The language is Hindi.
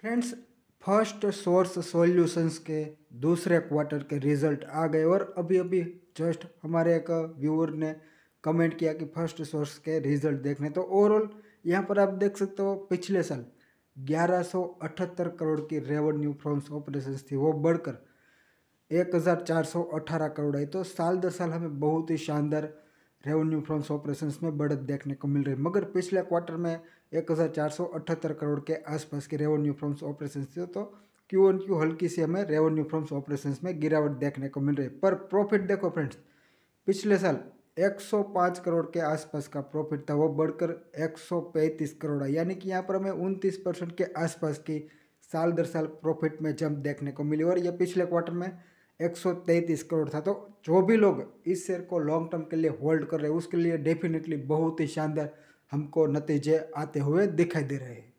फ्रेंड्स फर्स्ट सोर्स सॉल्यूशंस के दूसरे क्वार्टर के रिजल्ट आ गए और अभी अभी जस्ट हमारे एक व्यूअर ने कमेंट किया कि फर्स्ट सोर्स के रिजल्ट देखने तो ओवरऑल यहाँ पर आप देख सकते हो पिछले साल 1178 करोड़ की रेवेन्यू फ्रॉम्स ऑपरेशन थी वो बढ़कर 1418 करोड़ आई तो साल दर साल हमें बहुत ही शानदार रेवेन्यू फ्रॉम्स ऑपरेशंस में बढ़त देखने को मिल रही है मगर पिछले क्वार्टर में एक करोड़ के आसपास के रेवेन्यू फ्रॉम्स ऑपरेशन थे तो क्यू एन क्यू हल्की सी हमें रेवेन्यू फ्रॉम्स ऑपरेशन में गिरावट देखने को मिल रही है पर प्रॉफिट देखो फ्रेंड्स पिछले साल 105 करोड़ के आसपास का प्रॉफिट था वो बढ़कर 135 करोड़ है यानी कि यहाँ पर हमें उनतीस परसेंट के आसपास की साल दर साल प्रॉफिट में जंप देखने को मिली और ये पिछले क्वार्टर में 133 करोड़ था तो जो भी लोग इस शेयर को लॉन्ग टर्म के लिए होल्ड कर रहे हैं उसके लिए डेफिनेटली बहुत ही शानदार हमको नतीजे आते हुए दिखाई दे रहे हैं